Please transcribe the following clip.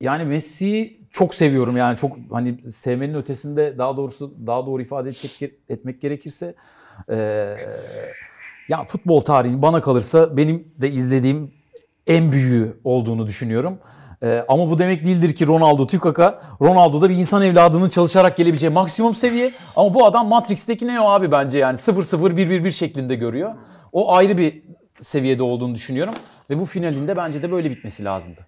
Yani Messi'yi çok seviyorum yani çok hani sevmenin ötesinde daha doğrusu daha doğru ifade edecek, etmek gerekirse e, ya futbol tarihini bana kalırsa benim de izlediğim en büyüğü olduğunu düşünüyorum. E, ama bu demek değildir ki Ronaldo tükaka. Ronaldo da bir insan evladının çalışarak gelebileceği maksimum seviye. Ama bu adam Matrix'teki ne o abi bence yani 0-0-1-1-1 şeklinde görüyor. O ayrı bir seviyede olduğunu düşünüyorum. Ve bu finalinde bence de böyle bitmesi lazımdı.